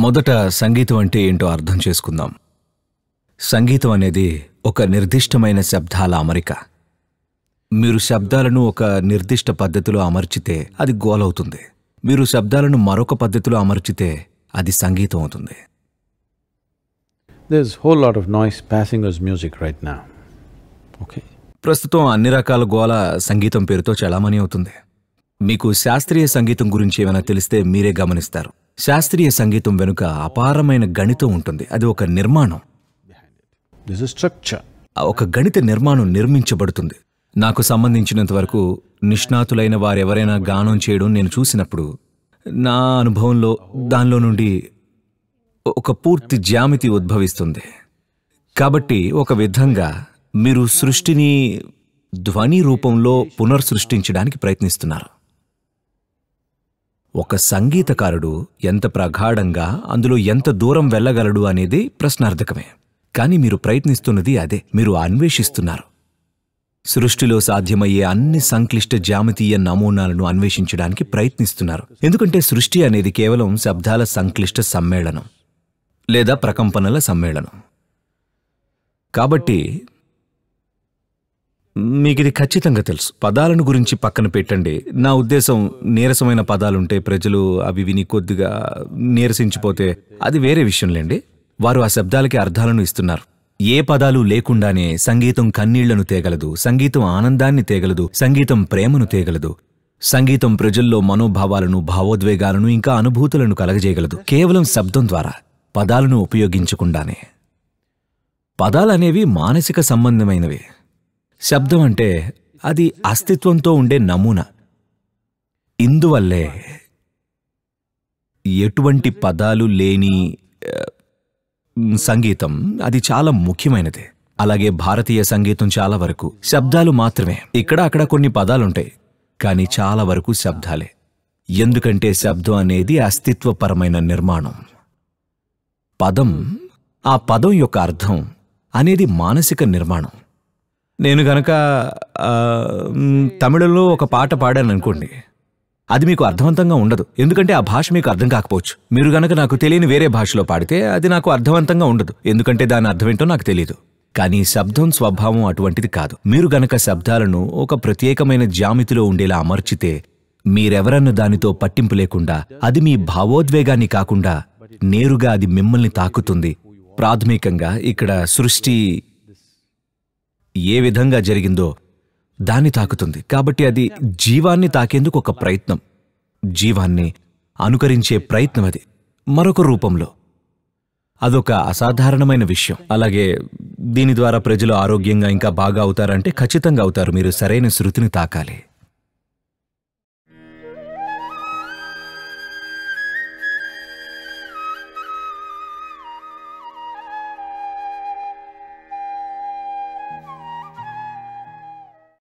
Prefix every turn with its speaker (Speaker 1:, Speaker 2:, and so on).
Speaker 1: మొదట సంగీతం అంటే ఏంటో అర్థం చేసుకుందాం సంగీతం అనేది ఒక నిర్దిష్టమైన శబ్దాల అమరిక మీరు శబ్దాలను ఒక నిర్దిష్ట పద్ధతిలో అమర్చితే అది గోలవుతుంది మీరు శబ్దాలను మరొక పద్ధతిలో అమర్చితే అది సంగీతం అవుతుంది ప్రస్తుతం అన్ని రకాల గోల సంగీతం పేరుతో చలామణి అవుతుంది మీకు శాస్త్రీయ సంగీతం గురించి ఏమైనా తెలిస్తే మీరే గమనిస్తారు శాస్త్రీయ సంగీతం వెనుక అపారమైన గణితం ఉంటుంది అది ఒక నిర్మాణం ఒక గణిత నిర్మాణం నిర్మించబడుతుంది నాకు సంబంధించినంత వరకు నిష్ణాతులైన వారెవరైనా గానం చేయడం నేను చూసినప్పుడు నా అనుభవంలో దానిలో నుండి ఒక పూర్తి జ్యామితి ఉద్భవిస్తుంది కాబట్టి ఒక విధంగా మీరు సృష్టిని ధ్వని రూపంలో పునర్సృష్టించడానికి ప్రయత్నిస్తున్నారు ఒక సంగీతకారుడు ఎంత ప్రగాఢంగా అందులో ఎంత దూరం వెళ్ళగలడు అనేది ప్రశ్నార్థకమే కానీ మీరు ప్రయత్నిస్తున్నది అదే మీరు అన్వేషిస్తున్నారు సృష్టిలో సాధ్యమయ్యే అన్ని సంక్లిష్ట జామితీయ నమూనాలను అన్వేషించడానికి ప్రయత్నిస్తున్నారు ఎందుకంటే సృష్టి అనేది కేవలం శబ్దాల సంక్లిష్ట సమ్మేళనం లేదా ప్రకంపనల సమ్మేళనం కాబట్టి మీకు ఇది ఖచ్చితంగా తెలుసు పదాలను గురించి పక్కన పెట్టండి నా ఉద్దేశం నీరసమైన పదాలుంటే ప్రజలు అవి విని కొద్దిగా నీరసించిపోతే అది వేరే విషయంలేండి వారు ఆ శబ్దాలకి అర్థాలను ఇస్తున్నారు ఏ పదాలు లేకుండానే సంగీతం కన్నీళ్లను తేగలదు సంగీతం ఆనందాన్ని తేగలదు సంగీతం ప్రేమను తేగలదు సంగీతం ప్రజల్లో మనోభావాలను భావోద్వేగాలను ఇంకా అనుభూతులను కలగజేయగలదు కేవలం శబ్దం ద్వారా పదాలను ఉపయోగించకుండానే పదాలనేవి మానసిక సంబంధమైనవి శబ్దం అంటే అది అస్తిత్వంతో ఉండే నమూనా ఇందువల్లే ఎటువంటి పదాలు లేని సంగీతం అది చాలా ముఖ్యమైనది అలాగే భారతీయ సంగీతం చాలా వరకు శబ్దాలు మాత్రమే ఇక్కడ అక్కడ కొన్ని పదాలుంటాయి కానీ చాలా వరకు శబ్దాలే ఎందుకంటే శబ్దం అనేది అస్తిత్వపరమైన నిర్మాణం పదం ఆ పదం యొక్క అర్థం అనేది మానసిక నిర్మాణం నేను కనుక తమిళలో ఒక పాట పాడాను అనుకోండి అది మీకు అర్థవంతంగా ఉండదు ఎందుకంటే ఆ భాష మీకు అర్థం కాకపోవచ్చు మీరు గనక నాకు తెలియని వేరే భాషలో పాడితే అది నాకు అర్థవంతంగా ఉండదు ఎందుకంటే దాని అర్థం ఏంటో నాకు తెలియదు కానీ శబ్దం స్వభావం అటువంటిది కాదు మీరు గనక శబ్దాలను ఒక ప్రత్యేకమైన జామితిలో ఉండేలా అమర్చితే మీరెవరన్న దానితో పట్టింపు లేకుండా అది మీ భావోద్వేగాన్ని కాకుండా నేరుగా అది మిమ్మల్ని తాకుతుంది ప్రాథమికంగా ఇక్కడ సృష్టి ఏ విధంగా జరిగిందో దాన్ని తాకుతుంది కాబట్టి అది జీవాన్ని తాకేందుకు ఒక ప్రయత్నం జీవాన్ని అనుకరించే ప్రయత్నం అది మరొక రూపంలో అదొక అసాధారణమైన విషయం అలాగే దీని ద్వారా ప్రజలు ఆరోగ్యంగా ఇంకా బాగా అవుతారంటే ఖచ్చితంగా అవుతారు మీరు సరైన శృతిని తాకాలి